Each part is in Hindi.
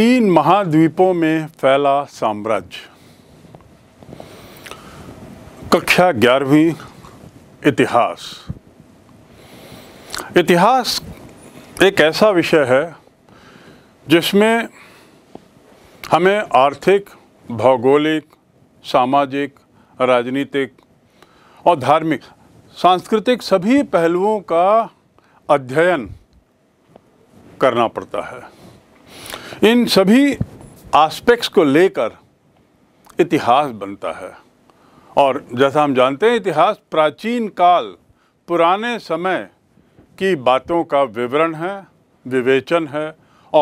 तीन महाद्वीपों में फैला साम्राज्य कक्षा ग्यारहवीं इतिहास इतिहास एक ऐसा विषय है जिसमें हमें आर्थिक भौगोलिक सामाजिक राजनीतिक और धार्मिक सांस्कृतिक सभी पहलुओं का अध्ययन करना पड़ता है इन सभी आस्पेक्ट्स को लेकर इतिहास बनता है और जैसा हम जानते हैं इतिहास प्राचीन काल पुराने समय की बातों का विवरण है विवेचन है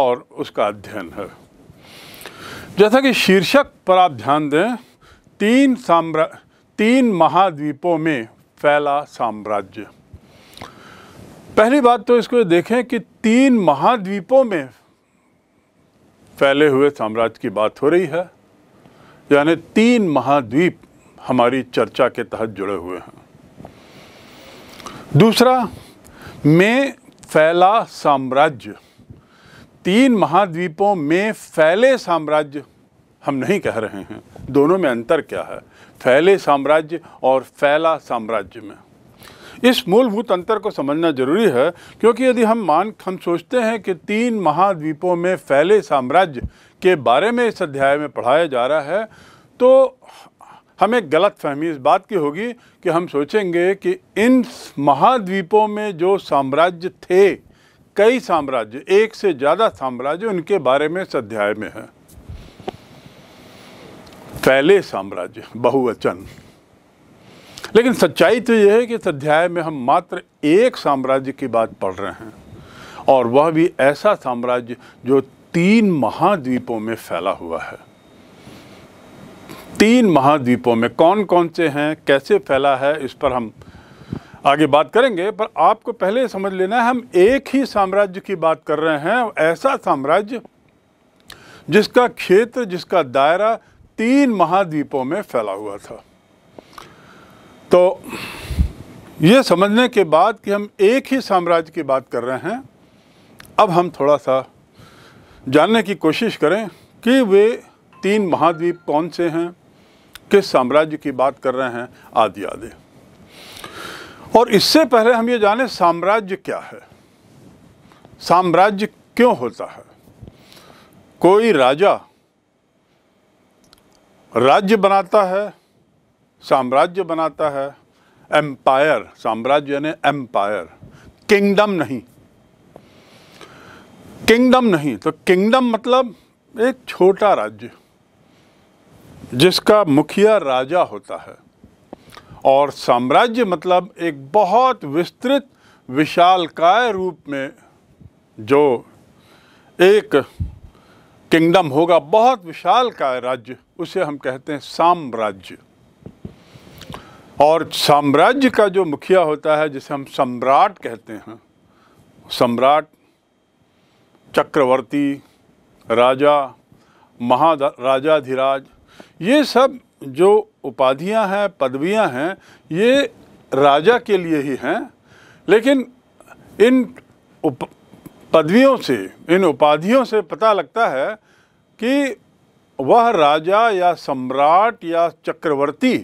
और उसका अध्ययन है जैसा कि शीर्षक पर आप ध्यान दें तीन साम्रा तीन महाद्वीपों में फैला साम्राज्य पहली बात तो इसको देखें कि तीन महाद्वीपों में फैले हुए साम्राज्य की बात हो रही है यानी तीन महाद्वीप हमारी चर्चा के तहत जुड़े हुए हैं दूसरा में फैला साम्राज्य तीन महाद्वीपों में फैले साम्राज्य हम नहीं कह रहे हैं दोनों में अंतर क्या है फैले साम्राज्य और फैला साम्राज्य में इस मूलभूत अंतर को समझना जरूरी है क्योंकि यदि हम मान हम सोचते हैं कि तीन महाद्वीपों में फैले साम्राज्य के बारे में इस अध्याय में पढ़ाया जा रहा है तो हमें गलत फहमी इस बात की होगी कि हम सोचेंगे कि इन महाद्वीपों में जो साम्राज्य थे कई साम्राज्य एक से ज़्यादा साम्राज्य उनके बारे में इस अध्याय में है फैले साम्राज्य बहुवचन लेकिन सच्चाई तो यह है कि इस अध्याय में हम मात्र एक साम्राज्य की बात पढ़ रहे हैं और वह भी ऐसा साम्राज्य जो तीन महाद्वीपों में फैला हुआ है तीन महाद्वीपों में कौन कौन से हैं कैसे फैला है इस पर हम आगे बात करेंगे पर आपको पहले समझ लेना है हम एक ही साम्राज्य की बात कर रहे हैं ऐसा साम्राज्य जिसका क्षेत्र जिसका दायरा तीन महाद्वीपों में फैला हुआ था तो ये समझने के बाद कि हम एक ही साम्राज्य की बात कर रहे हैं अब हम थोड़ा सा जानने की कोशिश करें कि वे तीन महाद्वीप कौन से हैं किस साम्राज्य की बात कर रहे हैं आदि आदि और इससे पहले हम ये जाने साम्राज्य क्या है साम्राज्य क्यों होता है कोई राजा राज्य बनाता है साम्राज्य बनाता है एम्पायर साम्राज्य यानी एम्पायर किंगडम नहीं किंगडम नहीं तो किंगडम मतलब एक छोटा राज्य जिसका मुखिया राजा होता है और साम्राज्य मतलब एक बहुत विस्तृत विशालकाय रूप में जो एक किंगडम होगा बहुत विशालकाय राज्य उसे हम कहते हैं साम्राज्य और साम्राज्य का जो मुखिया होता है जिसे हम सम्राट कहते हैं सम्राट चक्रवर्ती राजा महा राजाधिराज ये सब जो उपाधियां हैं पदवियां हैं ये राजा के लिए ही हैं लेकिन इन उप पदवियों से इन उपाधियों से पता लगता है कि वह राजा या सम्राट या चक्रवर्ती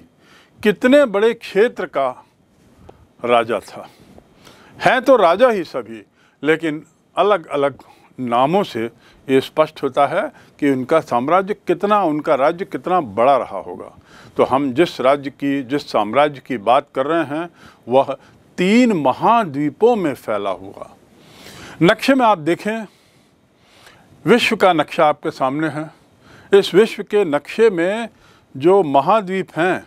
कितने बड़े क्षेत्र का राजा था हैं तो राजा ही सभी लेकिन अलग अलग नामों से ये स्पष्ट होता है कि उनका साम्राज्य कितना उनका राज्य कितना बड़ा रहा होगा तो हम जिस राज्य की जिस साम्राज्य की बात कर रहे हैं वह तीन महाद्वीपों में फैला हुआ नक्शे में आप देखें विश्व का नक्शा आपके सामने है इस विश्व के नक्शे में जो महाद्वीप हैं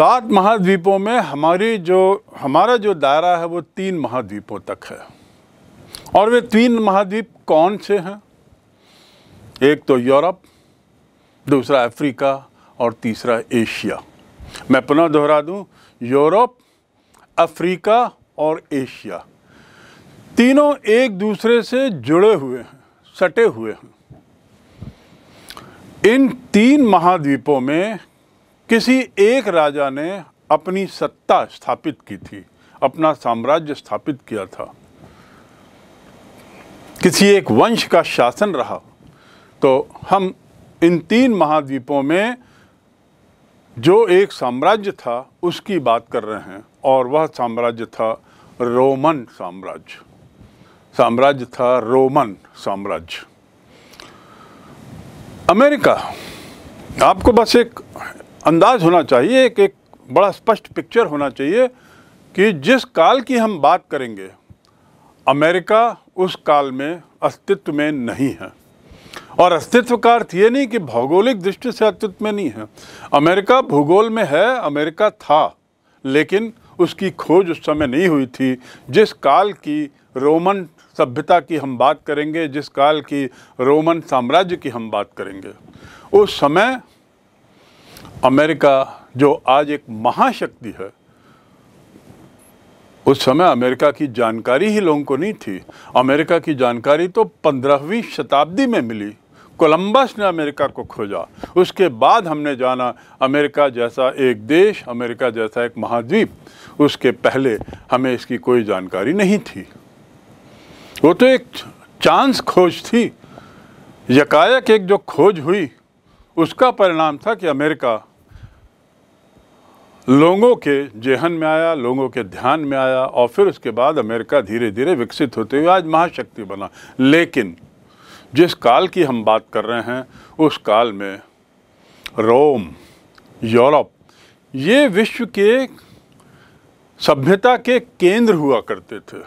सात महाद्वीपों में हमारी जो हमारा जो दायरा है वो तीन महाद्वीपों तक है और वे तीन महाद्वीप कौन से हैं एक तो यूरोप दूसरा अफ्रीका और तीसरा एशिया मैं पुनः दोहरा दूं यूरोप अफ्रीका और एशिया तीनों एक दूसरे से जुड़े हुए हैं सटे हुए हैं इन तीन महाद्वीपों में किसी एक राजा ने अपनी सत्ता स्थापित की थी अपना साम्राज्य स्थापित किया था किसी एक वंश का शासन रहा तो हम इन तीन महाद्वीपों में जो एक साम्राज्य था उसकी बात कर रहे हैं और वह साम्राज्य था रोमन साम्राज्य साम्राज्य था रोमन साम्राज्य अमेरिका आपको बस एक अंदाज होना चाहिए एक एक बड़ा स्पष्ट पिक्चर होना चाहिए कि जिस काल की हम बात करेंगे अमेरिका उस काल में अस्तित्व में नहीं है और अस्तित्व का अर्थ ये नहीं कि भौगोलिक दृष्टि से अस्तित्व में नहीं है अमेरिका भूगोल में है अमेरिका था लेकिन उसकी खोज उस समय नहीं हुई थी जिस काल की रोमन सभ्यता की हम बात करेंगे जिस काल की रोमन साम्राज्य की हम बात करेंगे उस समय अमेरिका जो आज एक महाशक्ति है उस समय अमेरिका की जानकारी ही लोगों को नहीं थी अमेरिका की जानकारी तो पंद्रहवीं शताब्दी में मिली कोलंबस ने अमेरिका को खोजा उसके बाद हमने जाना अमेरिका जैसा एक देश अमेरिका जैसा एक महाद्वीप उसके पहले हमें इसकी कोई जानकारी नहीं थी वो तो एक चांस खोज थी यकायक एक जो खोज हुई उसका परिणाम था कि अमेरिका लोगों के जेहन में आया लोगों के ध्यान में आया और फिर उसके बाद अमेरिका धीरे धीरे विकसित होते हुए आज महाशक्ति बना लेकिन जिस काल की हम बात कर रहे हैं उस काल में रोम यूरोप ये विश्व के सभ्यता के केंद्र हुआ करते थे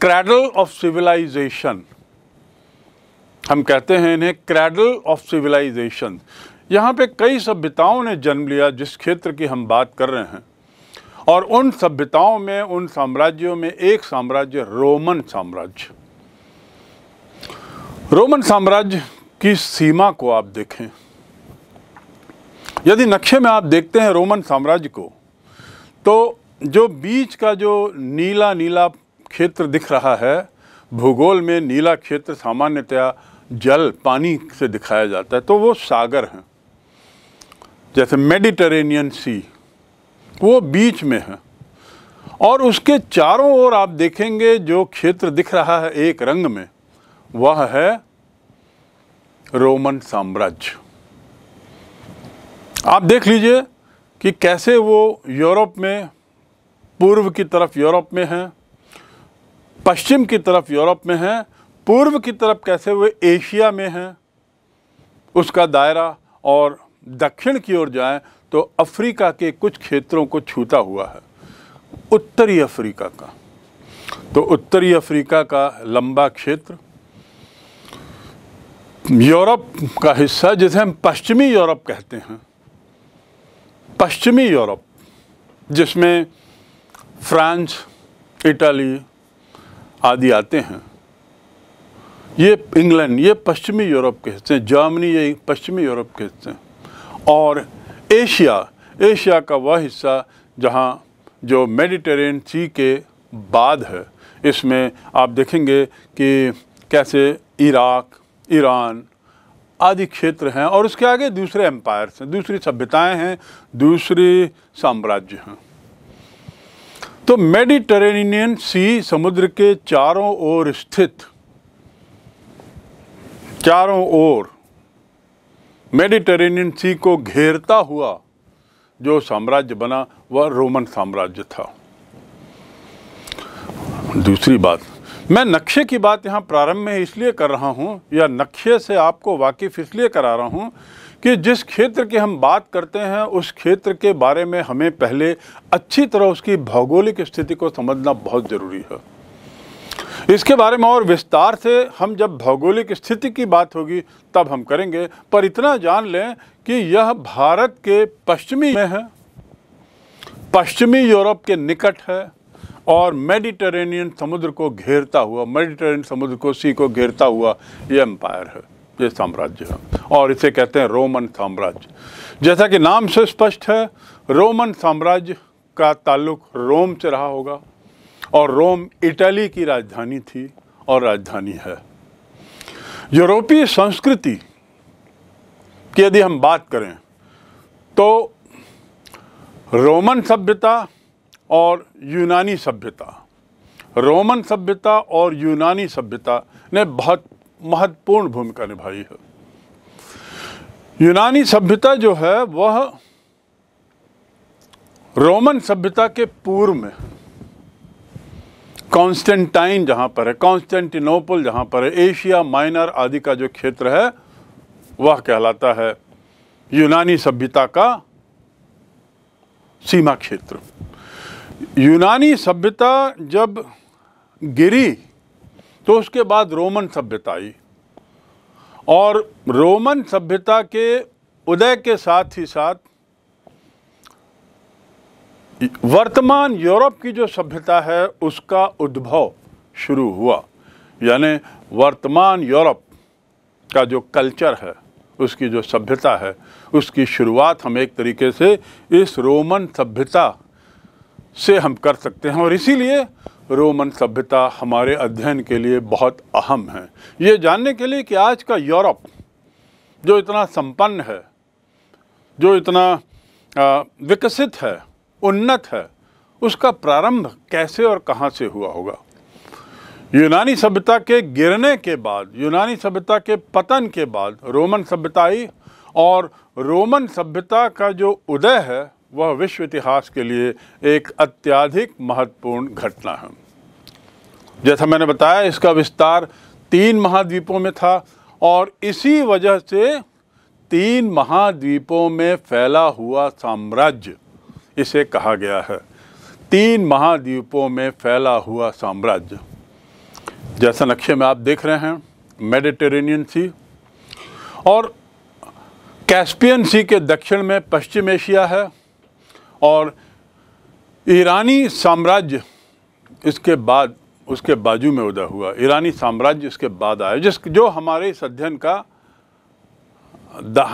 क्रैडल ऑफ सिविलाइजेशन हम कहते हैं इन्हें क्रैडल ऑफ सिविलाइजेशन यहाँ पे कई सभ्यताओं ने जन्म लिया जिस क्षेत्र की हम बात कर रहे हैं और उन सभ्यताओं में उन साम्राज्यों में एक साम्राज्य रोमन साम्राज्य रोमन साम्राज्य की सीमा को आप देखें यदि नक्शे में आप देखते हैं रोमन साम्राज्य को तो जो बीच का जो नीला नीला क्षेत्र दिख रहा है भूगोल में नीला क्षेत्र सामान्यतया जल पानी से दिखाया जाता है तो वो सागर हैं जैसे मेडिटरेनियन सी वो बीच में है और उसके चारों ओर आप देखेंगे जो क्षेत्र दिख रहा है एक रंग में वह है रोमन साम्राज्य आप देख लीजिए कि कैसे वो यूरोप में पूर्व की तरफ यूरोप में है पश्चिम की तरफ यूरोप में है पूर्व की तरफ कैसे वे एशिया में हैं उसका दायरा और दक्षिण की ओर जाएं तो अफ्रीका के कुछ क्षेत्रों को छूता हुआ है उत्तरी अफ्रीका का तो उत्तरी अफ्रीका का लंबा क्षेत्र यूरोप का हिस्सा जिसे हम पश्चिमी यूरोप कहते हैं पश्चिमी यूरोप जिसमें फ्रांस इटली आदि आते हैं ये इंग्लैंड ये पश्चिमी यूरोप के हिस्से हैं जर्मनी ये पश्चिमी यूरोप के हिस्से हैं और एशिया एशिया का वह हिस्सा जहाँ जो मेडिटेरेन सी के बाद है इसमें आप देखेंगे कि कैसे इराक ईरान आदि क्षेत्र हैं और उसके आगे दूसरे एम्पायर्स हैं दूसरी सभ्यताएं हैं दूसरी साम्राज्य हैं तो मेडिटेरेनियन सी समुद्र के चारों ओर स्थित चारों ओर मेडिटेरेनियन सी को घेरता हुआ जो साम्राज्य बना वह रोमन साम्राज्य था दूसरी बात मैं नक्शे की बात यहाँ प्रारंभ में इसलिए कर रहा हूँ या नक्शे से आपको वाकिफ़ इसलिए करा रहा हूँ कि जिस क्षेत्र की हम बात करते हैं उस क्षेत्र के बारे में हमें पहले अच्छी तरह उसकी भौगोलिक स्थिति को समझना बहुत ज़रूरी है इसके बारे में और विस्तार से हम जब भौगोलिक स्थिति की बात होगी तब हम करेंगे पर इतना जान लें कि यह भारत के पश्चिमी में है पश्चिमी यूरोप के निकट है और मेडिटेरेनियन समुद्र को घेरता हुआ मेडिटेरेनियन समुद्र को सी को घेरता हुआ ये एम्पायर है ये साम्राज्य है और इसे कहते हैं रोमन साम्राज्य जैसा कि नाम से स्पष्ट है रोमन साम्राज्य का ताल्लुक रोम से रहा होगा और रोम इटली की राजधानी थी और राजधानी है यूरोपीय संस्कृति की यदि हम बात करें तो रोमन सभ्यता और यूनानी सभ्यता रोमन सभ्यता और यूनानी सभ्यता ने बहुत महत्वपूर्ण भूमिका निभाई है यूनानी सभ्यता जो है वह रोमन सभ्यता के पूर्व में कॉन्स्टेंटाइन जहाँ पर है कॉन्स्टेंटिनोपल जहाँ पर है एशिया माइनर आदि का जो क्षेत्र है वह कहलाता है यूनानी सभ्यता का सीमा क्षेत्र यूनानी सभ्यता जब गिरी तो उसके बाद रोमन सभ्यता आई और रोमन सभ्यता के उदय के साथ ही साथ वर्तमान यूरोप की जो सभ्यता है उसका उद्भव शुरू हुआ यानी वर्तमान यूरोप का जो कल्चर है उसकी जो सभ्यता है उसकी शुरुआत हम एक तरीके से इस रोमन सभ्यता से हम कर सकते हैं और इसीलिए रोमन सभ्यता हमारे अध्ययन के लिए बहुत अहम है ये जानने के लिए कि आज का यूरोप जो इतना संपन्न है जो इतना विकसित है उन्नत है उसका प्रारंभ कैसे और कहाँ से हुआ होगा यूनानी सभ्यता के गिरने के बाद यूनानी सभ्यता के पतन के बाद रोमन सभ्यता आई और रोमन सभ्यता का जो उदय है वह विश्व इतिहास के लिए एक अत्याधिक महत्वपूर्ण घटना है जैसा मैंने बताया इसका विस्तार तीन महाद्वीपों में था और इसी वजह से तीन महाद्वीपों में फैला हुआ साम्राज्य इसे कहा गया है तीन महाद्वीपों में फैला हुआ साम्राज्य जैसा नक्शे में आप देख रहे हैं मेडिटेरेनियन सी और कैस्पियन सी के दक्षिण में पश्चिम एशिया है और ईरानी साम्राज्य इसके बाद उसके बाजू में उदय हुआ ईरानी साम्राज्य इसके बाद आया जिस जो हमारे इस अध्ययन का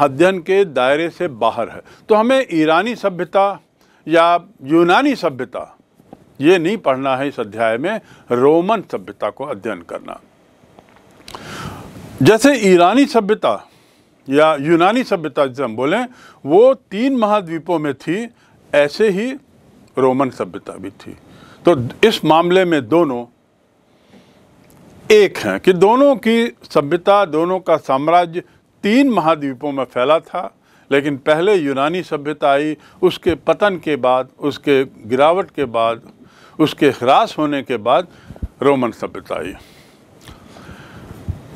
अध्ययन के दायरे से बाहर है तो हमें ईरानी सभ्यता या यूनानी सभ्यता ये नहीं पढ़ना है इस अध्याय में रोमन सभ्यता को अध्ययन करना जैसे ईरानी सभ्यता या यूनानी सभ्यता जिसे हम बोलें वो तीन महाद्वीपों में थी ऐसे ही रोमन सभ्यता भी थी तो इस मामले में दोनों एक हैं कि दोनों की सभ्यता दोनों का साम्राज्य तीन महाद्वीपों में फैला था लेकिन पहले यूनानी सभ्यता आई उसके पतन के बाद उसके गिरावट के बाद उसके ह्रास होने के बाद रोमन सभ्यता आई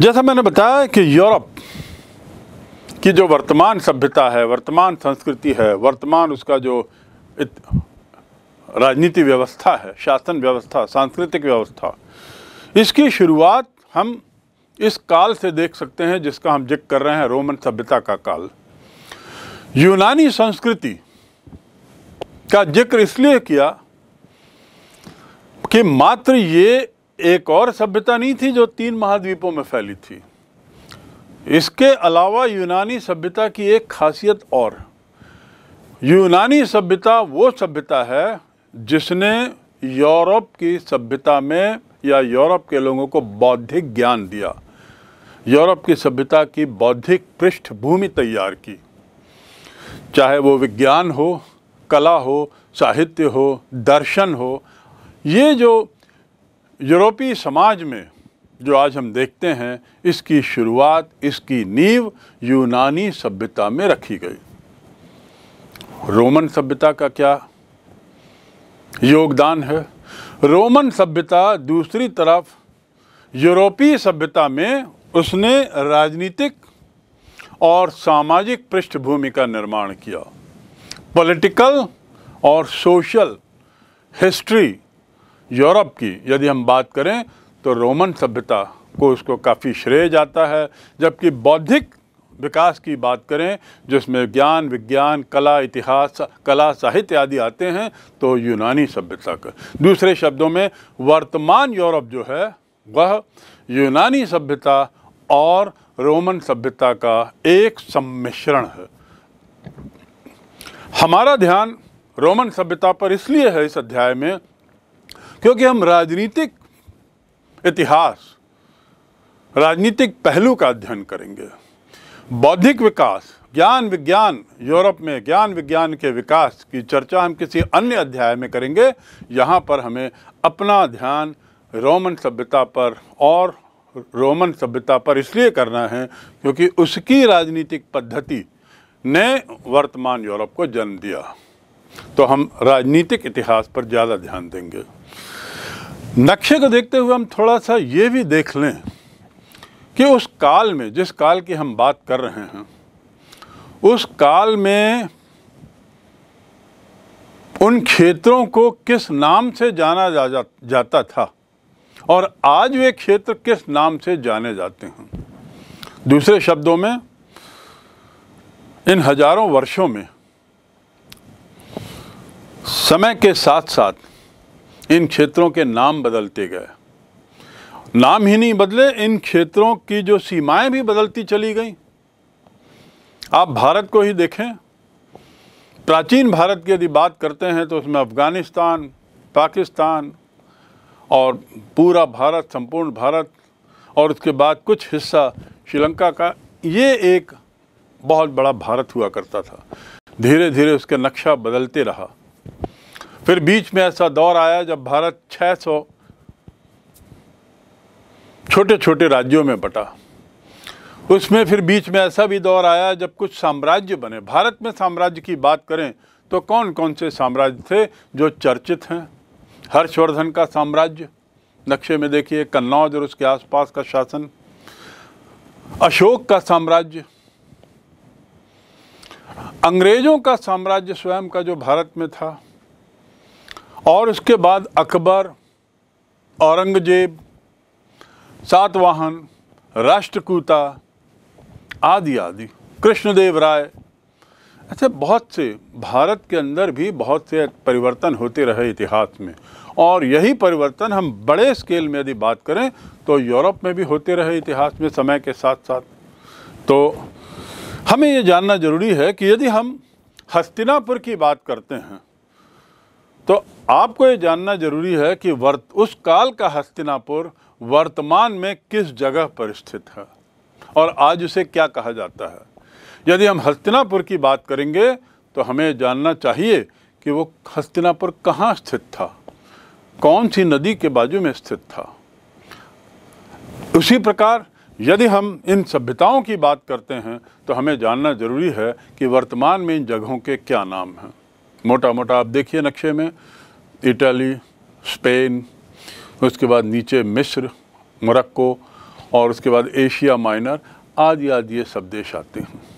जैसा मैंने बताया कि यूरोप की जो वर्तमान सभ्यता है वर्तमान संस्कृति है वर्तमान उसका जो राजनीति व्यवस्था है शासन व्यवस्था सांस्कृतिक व्यवस्था इसकी शुरुआत हम इस काल से देख सकते हैं जिसका हम जिक्र कर रहे हैं रोमन सभ्यता का काल यूनानी संस्कृति का जिक्र इसलिए किया कि मात्र ये एक और सभ्यता नहीं थी जो तीन महाद्वीपों में फैली थी इसके अलावा यूनानी सभ्यता की एक खासियत और यूनानी सभ्यता वो सभ्यता है जिसने यूरोप की सभ्यता में या यूरोप के लोगों को बौद्धिक ज्ञान दिया यूरोप की सभ्यता की बौद्धिक पृष्ठभूमि तैयार की चाहे वो विज्ञान हो कला हो साहित्य हो दर्शन हो ये जो यूरोपीय समाज में जो आज हम देखते हैं इसकी शुरुआत इसकी नींव यूनानी सभ्यता में रखी गई रोमन सभ्यता का क्या योगदान है रोमन सभ्यता दूसरी तरफ यूरोपीय सभ्यता में उसने राजनीतिक और सामाजिक पृष्ठभूमि का निर्माण किया पॉलिटिकल और सोशल हिस्ट्री यूरोप की यदि हम बात करें तो रोमन सभ्यता को उसको काफ़ी श्रेय जाता है जबकि बौद्धिक विकास की बात करें जिसमें ज्ञान विज्ञान कला इतिहास कला साहित्य आदि आते हैं तो यूनानी सभ्यता का दूसरे शब्दों में वर्तमान यूरोप जो है वह यूनानी सभ्यता और रोमन सभ्यता का एक सम्मिश्रण है हमारा ध्यान रोमन सभ्यता पर इसलिए है इस अध्याय में क्योंकि हम राजनीतिक इतिहास राजनीतिक पहलू का अध्ययन करेंगे बौद्धिक विकास ज्ञान विज्ञान यूरोप में ज्ञान विज्ञान के विकास की चर्चा हम किसी अन्य अध्याय में करेंगे यहाँ पर हमें अपना ध्यान रोमन सभ्यता पर और रोमन सभ्यता पर इसलिए करना है क्योंकि उसकी राजनीतिक पद्धति ने वर्तमान यूरोप को जन्म दिया तो हम राजनीतिक इतिहास पर ज़्यादा ध्यान देंगे नक्शे को देखते हुए हम थोड़ा सा ये भी देख लें कि उस काल में जिस काल की हम बात कर रहे हैं उस काल में उन क्षेत्रों को किस नाम से जाना जा, जाता था और आज वे क्षेत्र किस नाम से जाने जाते हैं दूसरे शब्दों में इन हजारों वर्षों में समय के साथ साथ इन क्षेत्रों के नाम बदलते गए नाम ही नहीं बदले इन क्षेत्रों की जो सीमाएं भी बदलती चली गई आप भारत को ही देखें प्राचीन भारत की यदि बात करते हैं तो उसमें अफ़गानिस्तान पाकिस्तान और पूरा भारत संपूर्ण भारत और उसके बाद कुछ हिस्सा श्रीलंका का ये एक बहुत बड़ा भारत हुआ करता था धीरे धीरे उसके नक्शा बदलते रहा फिर बीच में ऐसा दौर आया जब भारत 600 छोटे छोटे राज्यों में बटा उसमें फिर बीच में ऐसा भी दौर आया जब कुछ साम्राज्य बने भारत में साम्राज्य की बात करें तो कौन कौन से साम्राज्य थे जो चर्चित हैं हर्षवर्धन का साम्राज्य नक्शे में देखिए कन्नौज और उसके आसपास का शासन अशोक का साम्राज्य अंग्रेजों का साम्राज्य स्वयं का जो भारत में था और उसके बाद अकबर औरंगजेब सातवाहन राष्ट्रकूता आदि आदि कृष्णदेव राय अच्छा बहुत से भारत के अंदर भी बहुत से परिवर्तन होते रहे इतिहास में और यही परिवर्तन हम बड़े स्केल में यदि बात करें तो यूरोप में भी होते रहे इतिहास में समय के साथ साथ तो हमें ये जानना ज़रूरी है कि यदि हम हस्तिनापुर की बात करते हैं तो आपको ये जानना ज़रूरी है कि वर्त उस काल का हस्तिनापुर वर्तमान में किस जगह पर स्थित है और आज उसे क्या कहा जाता है यदि हम हस्तिनापुर की बात करेंगे तो हमें जानना चाहिए कि वो हस्तिनापुर कहाँ स्थित था कौन सी नदी के बाजू में स्थित था उसी प्रकार यदि हम इन सभ्यताओं की बात करते हैं तो हमें जानना ज़रूरी है कि वर्तमान में इन जगहों के क्या नाम हैं मोटा मोटा आप देखिए नक्शे में इटली स्पेन उसके बाद नीचे मिस्र मोरक्को और उसके बाद एशिया माइनर आदि आदि ये सब देश आते हैं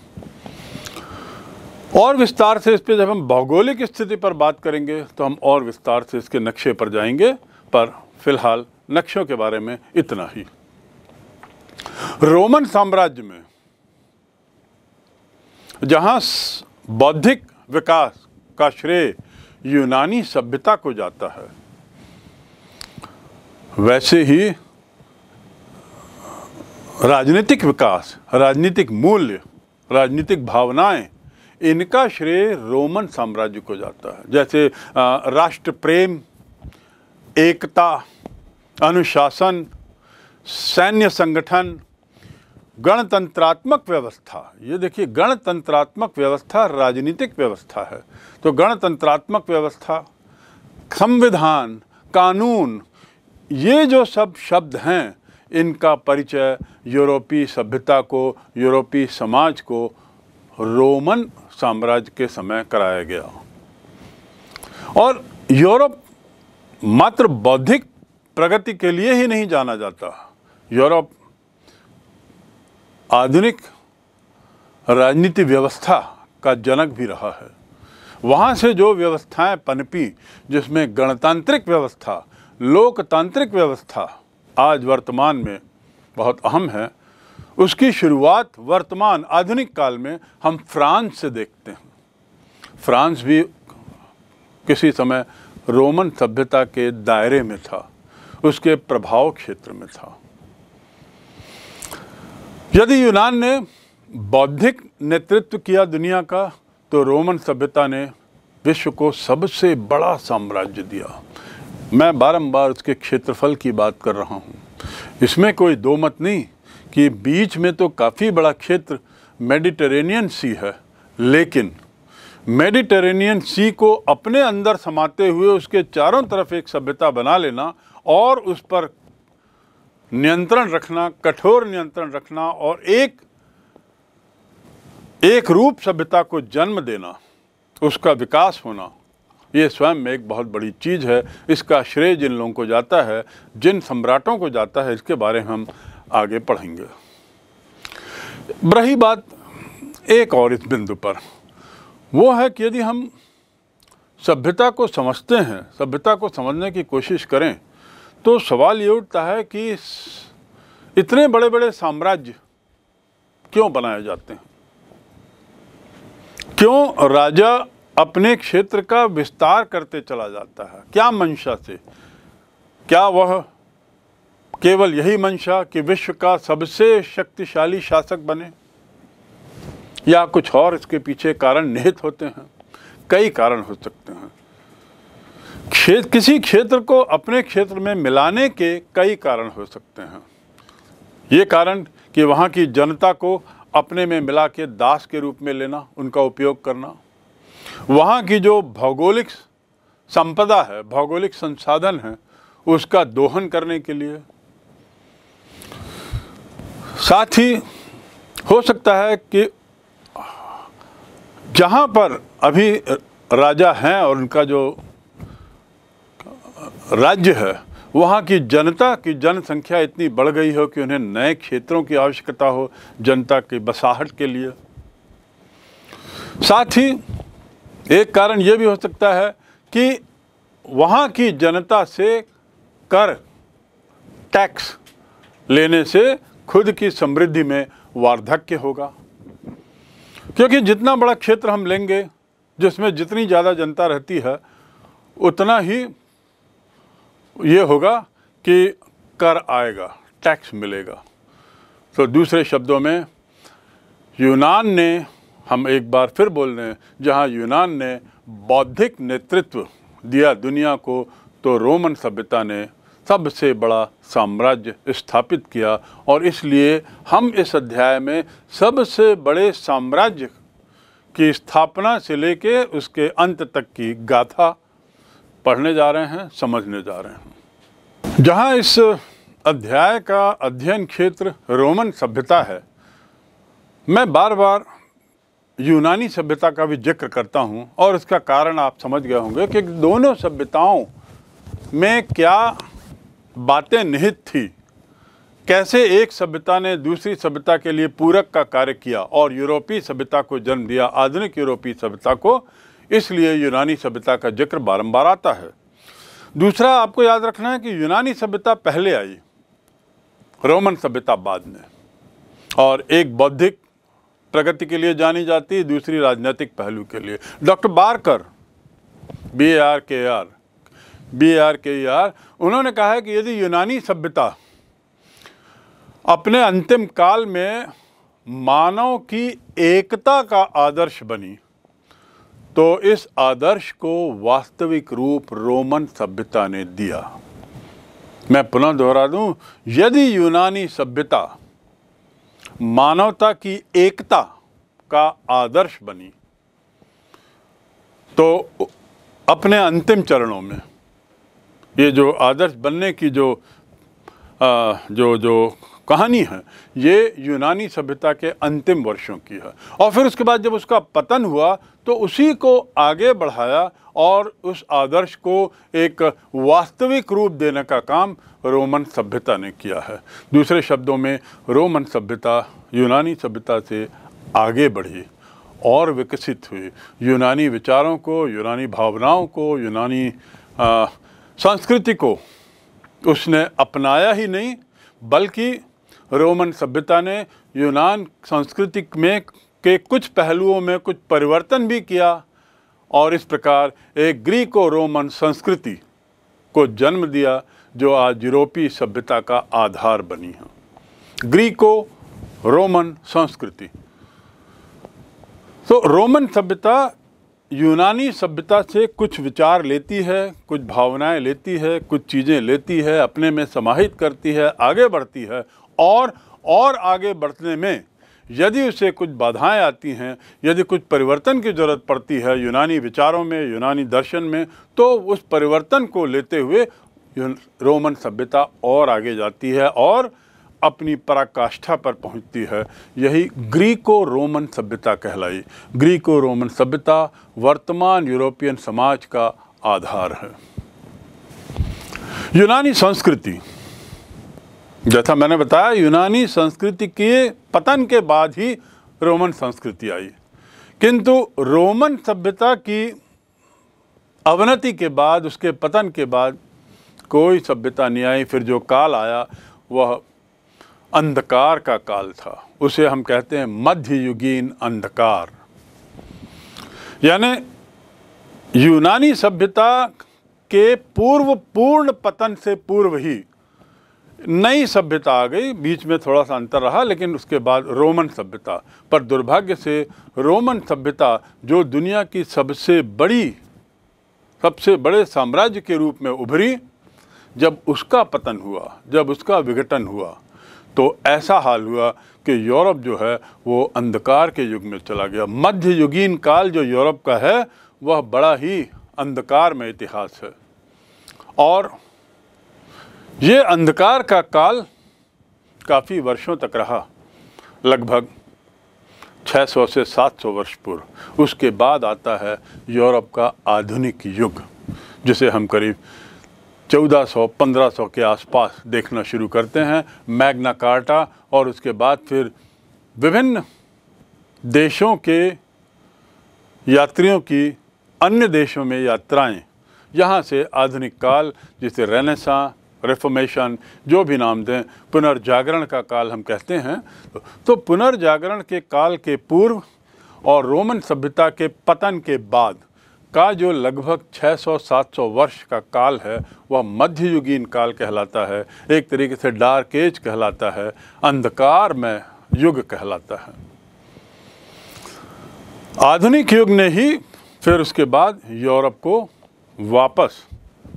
और विस्तार से इस पर जब हम भौगोलिक स्थिति पर बात करेंगे तो हम और विस्तार से इसके नक्शे पर जाएंगे पर फिलहाल नक्शों के बारे में इतना ही रोमन साम्राज्य में जहां बौद्धिक विकास का श्रेय यूनानी सभ्यता को जाता है वैसे ही राजनीतिक विकास राजनीतिक मूल्य राजनीतिक भावनाएं इनका श्रेय रोमन साम्राज्य को जाता है जैसे राष्ट्र प्रेम एकता अनुशासन सैन्य संगठन गणतंत्रात्मक व्यवस्था ये देखिए गणतंत्रात्मक व्यवस्था राजनीतिक व्यवस्था है तो गणतंत्रात्मक व्यवस्था संविधान कानून ये जो सब शब्द हैं इनका परिचय यूरोपीय सभ्यता को यूरोपीय समाज को रोमन साम्राज्य के समय कराया गया और यूरोप मात्र बौद्धिक प्रगति के लिए ही नहीं जाना जाता यूरोप आधुनिक राजनीति व्यवस्था का जनक भी रहा है वहाँ से जो व्यवस्थाएं पनपी जिसमें गणतांत्रिक व्यवस्था लोकतांत्रिक व्यवस्था आज वर्तमान में बहुत अहम है उसकी शुरुआत वर्तमान आधुनिक काल में हम फ्रांस से देखते हैं फ्रांस भी किसी समय रोमन सभ्यता के दायरे में था उसके प्रभाव क्षेत्र में था यदि यूनान ने बौद्धिक नेतृत्व किया दुनिया का तो रोमन सभ्यता ने विश्व को सबसे बड़ा साम्राज्य दिया मैं बारंबार उसके क्षेत्रफल की बात कर रहा हूँ इसमें कोई दो मत नहीं कि बीच में तो काफ़ी बड़ा क्षेत्र मेडिटेरेनियन सी है लेकिन मेडिटेरेनियन सी को अपने अंदर समाते हुए उसके चारों तरफ एक सभ्यता बना लेना और उस पर नियंत्रण रखना कठोर नियंत्रण रखना और एक एक रूप सभ्यता को जन्म देना उसका विकास होना ये स्वयं में एक बहुत बड़ी चीज़ है इसका श्रेय जिन लोगों को जाता है जिन सम्राटों को जाता है इसके बारे में हम आगे पढ़ेंगे रही बात एक और इस बिंदु पर वो है कि यदि हम सभ्यता को समझते हैं सभ्यता को समझने की कोशिश करें तो सवाल ये उठता है कि इतने बड़े बड़े साम्राज्य क्यों बनाए जाते हैं क्यों राजा अपने क्षेत्र का विस्तार करते चला जाता है क्या मंशा से क्या वह केवल यही मंशा कि विश्व का सबसे शक्तिशाली शासक बने या कुछ और इसके पीछे कारण निहित होते हैं कई कारण हो सकते हैं क्षेत्र किसी क्षेत्र को अपने क्षेत्र में मिलाने के कई कारण हो सकते हैं ये कारण कि वहाँ की जनता को अपने में मिला के दास के रूप में लेना उनका उपयोग करना वहाँ की जो भौगोलिक संपदा है भौगोलिक संसाधन है उसका दोहन करने के लिए साथ ही हो सकता है कि जहाँ पर अभी राजा हैं और उनका जो राज्य है वहाँ की जनता की जनसंख्या इतनी बढ़ गई हो कि उन्हें नए क्षेत्रों की आवश्यकता हो जनता की बसाहट के लिए साथ ही एक कारण ये भी हो सकता है कि वहाँ की जनता से कर टैक्स लेने से खुद की समृद्धि में वार्धक्य होगा क्योंकि जितना बड़ा क्षेत्र हम लेंगे जिसमें जितनी ज़्यादा जनता रहती है उतना ही ये होगा कि कर आएगा टैक्स मिलेगा तो दूसरे शब्दों में यूनान ने हम एक बार फिर बोल रहे हैं जहाँ यूनान ने बौद्धिक नेतृत्व दिया दुनिया को तो रोमन सभ्यता ने सबसे बड़ा साम्राज्य स्थापित किया और इसलिए हम इस अध्याय में सबसे बड़े साम्राज्य की स्थापना से लेके उसके अंत तक की गाथा पढ़ने जा रहे हैं समझने जा रहे हैं जहाँ इस अध्याय का अध्ययन क्षेत्र रोमन सभ्यता है मैं बार बार यूनानी सभ्यता का भी जिक्र करता हूँ और इसका कारण आप समझ गए होंगे कि दोनों सभ्यताओं में क्या बातें निहित थी कैसे एक सभ्यता ने दूसरी सभ्यता के लिए पूरक का कार्य किया और यूरोपीय सभ्यता को जन्म दिया आधुनिक यूरोपीय सभ्यता को इसलिए यूनानी सभ्यता का जिक्र बारंबार आता है दूसरा आपको याद रखना है कि यूनानी सभ्यता पहले आई रोमन सभ्यता बाद में और एक बौद्धिक प्रगति के लिए जानी जाती है दूसरी राजनीतिक पहलू के लिए doctor Barker B R K R B R K E are उन्होंने कहा है कि यदि यूनानी सभ्यता अपने अंतिम काल में मानव की एकता का आदर्श बनी तो इस आदर्श को वास्तविक रूप रोमन सभ्यता ने दिया मैं पुनः दोहरा दूं यदि यूनानी सभ्यता मानवता की एकता का आदर्श बनी तो अपने अंतिम चरणों में ये जो आदर्श बनने की जो आ, जो जो कहानी है ये यूनानी सभ्यता के अंतिम वर्षों की है और फिर उसके बाद जब उसका पतन हुआ तो उसी को आगे बढ़ाया और उस आदर्श को एक वास्तविक रूप देने का काम रोमन सभ्यता ने किया है दूसरे शब्दों में रोमन सभ्यता यूनानी सभ्यता से आगे बढ़ी और विकसित हुई यूनानी विचारों को यूनानी भावनाओं को यूनानी आ, संस्कृति को उसने अपनाया ही नहीं बल्कि रोमन सभ्यता ने यूनान संस्कृति में के कुछ पहलुओं में कुछ परिवर्तन भी किया और इस प्रकार एक ग्रीको रोमन संस्कृति को जन्म दिया जो आज यूरोपीय सभ्यता का आधार बनी है ग्रीको रोमन संस्कृति तो रोमन सभ्यता यूनानी सभ्यता से कुछ विचार लेती है कुछ भावनाएं लेती है कुछ चीज़ें लेती है अपने में समाहित करती है आगे बढ़ती है और और आगे बढ़ने में यदि उसे कुछ बाधाएं आती हैं यदि कुछ परिवर्तन की ज़रूरत पड़ती है यूनानी विचारों में यूनानी दर्शन में तो उस परिवर्तन को लेते हुए रोमन सभ्यता और आगे जाती है और अपनी पराकाष्ठा पर पहुंचती है यही ग्रीको रोमन सभ्यता कहलाई ग्रीको रोमन सभ्यता वर्तमान यूरोपियन समाज का आधार है यूनानी संस्कृति जैसा मैंने बताया यूनानी संस्कृति के पतन के बाद ही रोमन संस्कृति आई किंतु रोमन सभ्यता की अवनति के बाद उसके पतन के बाद कोई सभ्यता नहीं आई फिर जो काल आया वह अंधकार का काल था उसे हम कहते हैं मध्ययुगीन अंधकार यानी यूनानी सभ्यता के पूर्व पूर्ण पतन से पूर्व ही नई सभ्यता आ गई बीच में थोड़ा सा अंतर रहा लेकिन उसके बाद रोमन सभ्यता पर दुर्भाग्य से रोमन सभ्यता जो दुनिया की सबसे बड़ी सबसे बड़े साम्राज्य के रूप में उभरी जब उसका पतन हुआ जब उसका विघटन हुआ तो ऐसा हाल हुआ कि यूरोप जो है वो अंधकार के युग में चला गया मध्य युगीन काल जो यूरोप का है वह बड़ा ही अंधकार में इतिहास है और ये अंधकार का काल काफ़ी वर्षों तक रहा लगभग 600 से 700 वर्ष पूर्व उसके बाद आता है यूरोप का आधुनिक युग जिसे हम करीब 1400 1500 के आसपास देखना शुरू करते हैं मैग्ना कार्टा और उसके बाद फिर विभिन्न देशों के यात्रियों की अन्य देशों में यात्राएं यहाँ से आधुनिक काल जिसे रेनेसा रिफॉर्मेशन जो भी नाम दें पुनर्जागरण का काल हम कहते हैं तो पुनर्जागरण के काल के पूर्व और रोमन सभ्यता के पतन के बाद का जो लगभग 600-700 वर्ष का काल है वह मध्ययुगीन काल कहलाता है एक तरीके से डार्क एज कहलाता है अंधकार में युग कहलाता है आधुनिक युग ने ही फिर उसके बाद यूरोप को वापस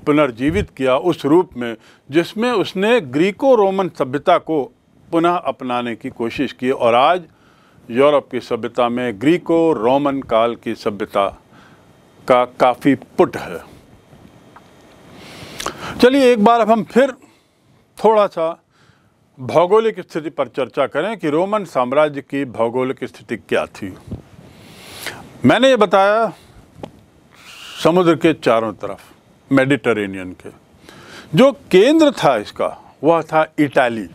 पुनर्जीवित किया उस रूप में जिसमें उसने ग्रीको रोमन सभ्यता को पुनः अपनाने की कोशिश की और आज यूरोप की सभ्यता में ग्रीको रोमन काल की सभ्यता का काफ़ी पुट है चलिए एक बार अब हम फिर थोड़ा सा भौगोलिक स्थिति पर चर्चा करें कि रोमन साम्राज्य की भौगोलिक स्थिति क्या थी मैंने ये बताया समुद्र के चारों तरफ मेडिटरेनियन के जो केंद्र था इसका वह था इटाली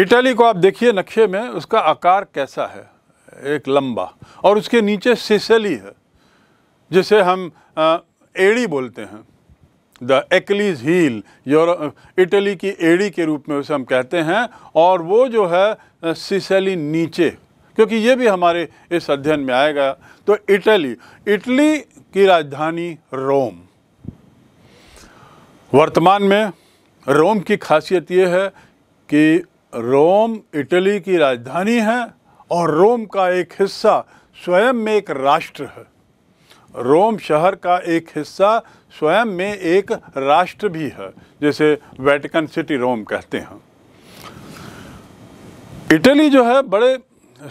इटाली को आप देखिए नक्शे में उसका आकार कैसा है एक लंबा और उसके नीचे सिसली है जिसे हम एड़ी बोलते हैं द एक्लीज हील इटली की एड़ी के रूप में उसे हम कहते हैं और वो जो है सिसली नीचे क्योंकि ये भी हमारे इस अध्ययन में आएगा तो इटली इटली की राजधानी रोम वर्तमान में रोम की खासियत ये है कि रोम इटली की राजधानी है और रोम का एक हिस्सा स्वयं में एक राष्ट्र है रोम शहर का एक हिस्सा स्वयं में एक राष्ट्र भी है जैसे वेटिकन सिटी रोम कहते हैं इटली जो है बड़े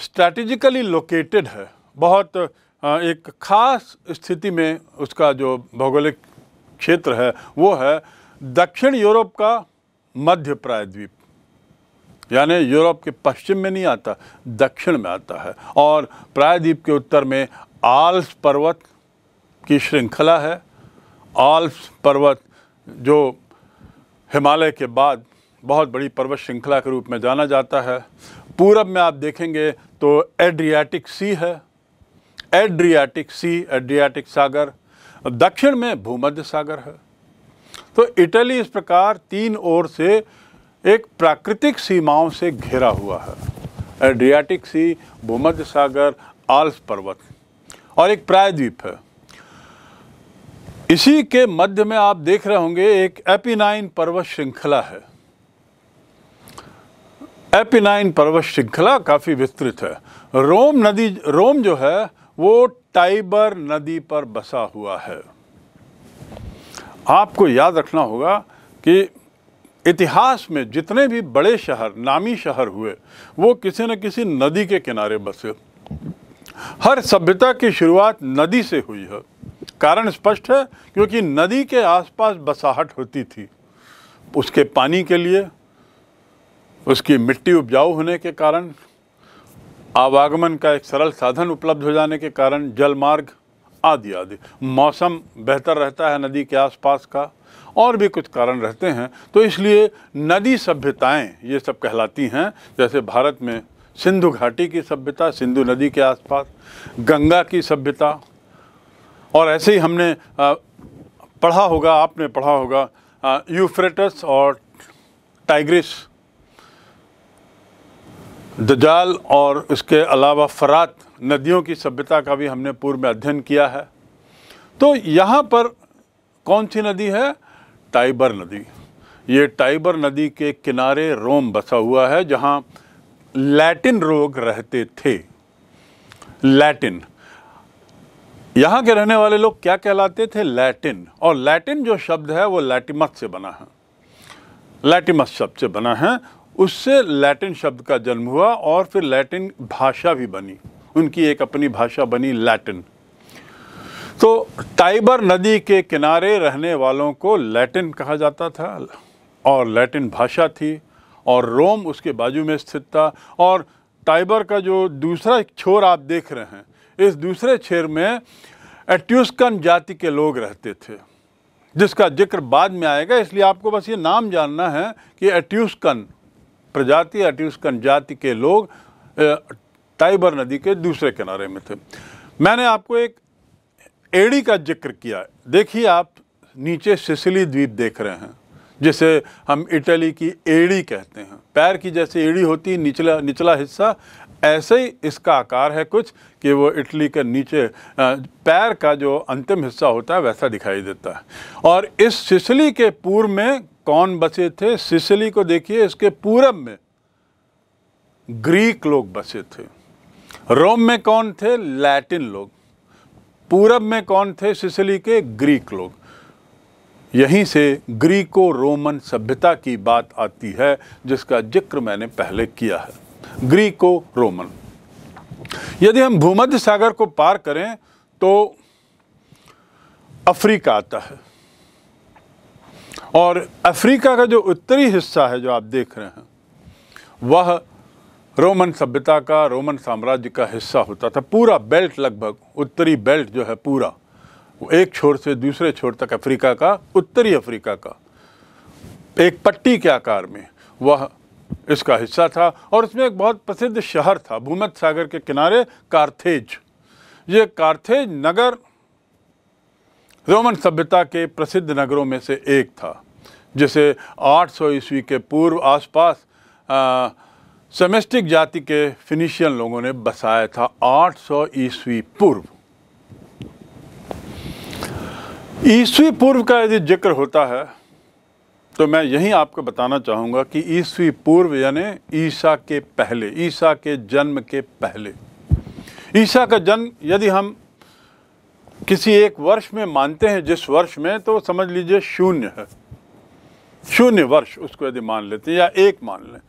स्ट्रैटेजिकली लोकेटेड है बहुत एक ख़ास स्थिति में उसका जो भौगोलिक क्षेत्र है वो है दक्षिण यूरोप का मध्य प्रायद्वीप यानी यूरोप के पश्चिम में नहीं आता दक्षिण में आता है और प्रायद्वीप के उत्तर में आल्स पर्वत की श्रृंखला है आल्फ पर्वत जो हिमालय के बाद बहुत बड़ी पर्वत श्रृंखला के रूप में जाना जाता है पूरब में आप देखेंगे तो एड्रियाटिक सी है एड्रियाटिक सी एड्रियाटिक सागर दक्षिण में भूमध्य सागर है तो इटली इस प्रकार तीन ओर से एक प्राकृतिक सीमाओं से घिरा हुआ है एड्रियाटिक सी भूमध्य सागर आल्स पर्वत और एक प्रायद्वीप है इसी के मध्य में आप देख रहे होंगे एक एपिनाइन पर्वत श्रृंखला है एपिनाइन पर्वत श्रृंखला काफ़ी विस्तृत है रोम नदी रोम जो है वो टाइबर नदी पर बसा हुआ है आपको याद रखना होगा कि इतिहास में जितने भी बड़े शहर नामी शहर हुए वो किसी न किसी नदी के किनारे बसे हर सभ्यता की शुरुआत नदी से हुई है कारण स्पष्ट है क्योंकि नदी के आसपास बसाहट होती थी उसके पानी के लिए उसकी मिट्टी उपजाऊ होने के कारण आवागमन का एक सरल साधन उपलब्ध हो जाने के कारण जलमार्ग आदि आदि मौसम बेहतर रहता है नदी के आसपास का और भी कुछ कारण रहते हैं तो इसलिए नदी सभ्यताएं ये सब कहलाती हैं जैसे भारत में सिंधु घाटी की सभ्यता सिंधु नदी के आसपास गंगा की सभ्यता और ऐसे ही हमने पढ़ा होगा आपने पढ़ा होगा यूफ्रेटस और टाइग्रिस दजाल और इसके अलावा फरात नदियों की सभ्यता का भी हमने पूर्व में अध्ययन किया है तो यहाँ पर कौन सी नदी है टाइबर नदी ये टाइबर नदी के किनारे रोम बसा हुआ है जहाँ लैटिन लोग रहते थे लैटिन यहाँ के रहने वाले लोग क्या कहलाते थे लैटिन और लैटिन जो शब्द है वो लैटिमस से बना है लैटिमस शब्द से बना है उससे लैटिन शब्द का जन्म हुआ और फिर लैटिन भाषा भी बनी उनकी एक अपनी भाषा बनी लैटिन तो टाइबर नदी के किनारे रहने वालों को लैटिन कहा जाता था और लैटिन भाषा थी और रोम उसके बाजू में स्थित था और टाइबर का जो दूसरा छोर आप देख रहे हैं इस दूसरे क्षेत्र में एट्यूस्कन जाति के लोग रहते थे जिसका जिक्र बाद में आएगा इसलिए आपको बस ये नाम जानना है कि एट्यूस्कन प्रजाति एट्यूस्कन जाति के लोग टाइबर नदी के दूसरे किनारे में थे मैंने आपको एक एड़ी का जिक्र किया देखिए आप नीचे सिसली द्वीप देख रहे हैं जिसे हम इटली की एड़ी कहते हैं पैर की जैसे एड़ी होती निचला निचला हिस्सा ऐसे ही इसका आकार है कुछ कि वो इटली के नीचे पैर का जो अंतिम हिस्सा होता है वैसा दिखाई देता है और इस सिसली के पूर्व में कौन बसे थे सिसली को देखिए इसके पूरब में ग्रीक लोग बसे थे रोम में कौन थे लैटिन लोग पूरब में कौन थे सिसली के ग्रीक लोग यहीं से ग्रीको रोमन सभ्यता की बात आती है जिसका जिक्र मैंने पहले किया है ग्रीको रोमन यदि हम भूमध्य सागर को पार करें तो अफ्रीका आता है और अफ्रीका का जो उत्तरी हिस्सा है जो आप देख रहे हैं वह रोमन सभ्यता का रोमन साम्राज्य का हिस्सा होता था पूरा बेल्ट लगभग उत्तरी बेल्ट जो है पूरा एक छोर से दूसरे छोर तक अफ्रीका का उत्तरी अफ्रीका का एक पट्टी के आकार में वह इसका हिस्सा था और इसमें एक बहुत प्रसिद्ध शहर था भूमध सागर के किनारे कार्थेज ये कार्थेज नगर रोमन सभ्यता के प्रसिद्ध नगरों में से एक था जिसे 800 सौ ईस्वी के पूर्व आसपास सेमेस्टिक जाति के फिनिशियन लोगों ने बसाया था 800 सौ ईस्वी पूर्व ईस्वी पूर्व का यदि जिक्र होता है तो मैं यही आपको बताना चाहूँगा कि ईस्वी पूर्व यानी ईसा के पहले ईसा के जन्म के पहले ईसा का जन्म यदि हम किसी एक वर्ष में मानते हैं जिस वर्ष में तो समझ लीजिए शून्य है शून्य वर्ष उसको यदि मान लेते हैं या एक मान लें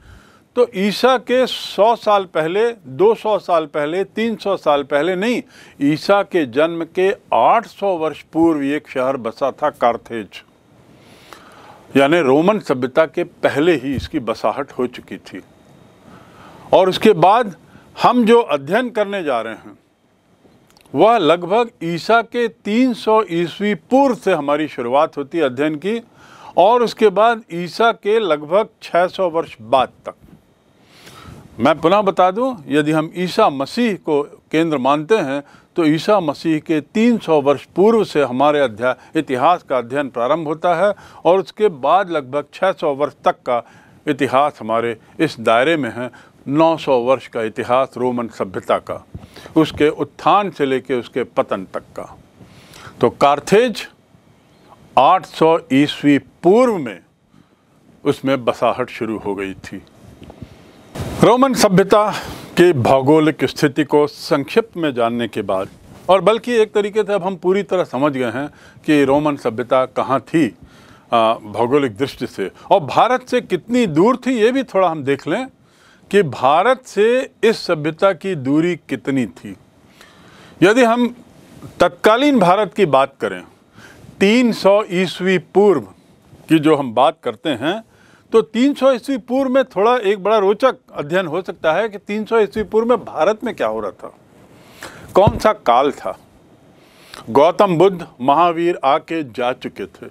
तो ईसा के 100 साल पहले 200 साल पहले 300 साल पहले नहीं ईसा के जन्म के 800 वर्ष पूर्व एक शहर बसा था कार्थेज यानी रोमन सभ्यता के पहले ही इसकी बसाहट हो चुकी थी और उसके बाद हम जो अध्ययन करने जा रहे हैं वह लगभग ईसा के 300 सौ ईस्वी पूर्व से हमारी शुरुआत होती है अध्ययन की और उसके बाद ईसा के लगभग 600 वर्ष बाद तक मैं पुनः बता दूं यदि हम ईसा मसीह को केंद्र मानते हैं तो ईसा मसीह के 300 वर्ष पूर्व से हमारे अध्याय इतिहास का अध्ययन प्रारंभ होता है और उसके बाद लगभग 600 वर्ष तक का इतिहास हमारे इस दायरे में है 900 वर्ष का इतिहास रोमन सभ्यता का उसके उत्थान से लेकर उसके पतन तक का तो कार्थेज 800 ईस्वी पूर्व में उसमें बसाहट शुरू हो गई थी रोमन सभ्यता की भौगोलिक स्थिति को संक्षिप्त में जानने के बाद और बल्कि एक तरीके से अब हम पूरी तरह समझ गए हैं कि रोमन सभ्यता कहाँ थी भौगोलिक दृष्टि से और भारत से कितनी दूर थी ये भी थोड़ा हम देख लें कि भारत से इस सभ्यता की दूरी कितनी थी यदि हम तत्कालीन भारत की बात करें 300 ईस्वी पूर्व की जो हम बात करते हैं तो 300 सौ ईस्वी पूर्व में थोड़ा एक बड़ा रोचक अध्ययन हो सकता है कि 300 सौ ईस्वी पूर्व में भारत में क्या हो रहा था कौन सा काल था गौतम बुद्ध महावीर आके जा चुके थे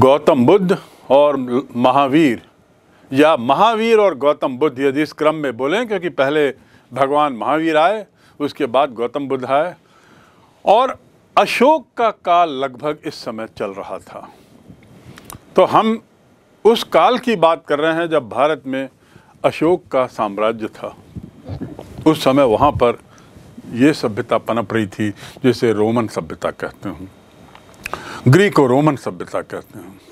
गौतम बुद्ध और महावीर या महावीर और गौतम बुद्ध यदि इस क्रम में बोलें क्योंकि पहले भगवान महावीर आए उसके बाद गौतम बुद्ध आए और अशोक का काल लगभग इस समय चल रहा था तो हम उस काल की बात कर रहे हैं जब भारत में अशोक का साम्राज्य था उस समय वहाँ पर ये सभ्यता पनप रही थी जिसे रोमन सभ्यता कहते हैं ग्रीक और रोमन सभ्यता कहते हैं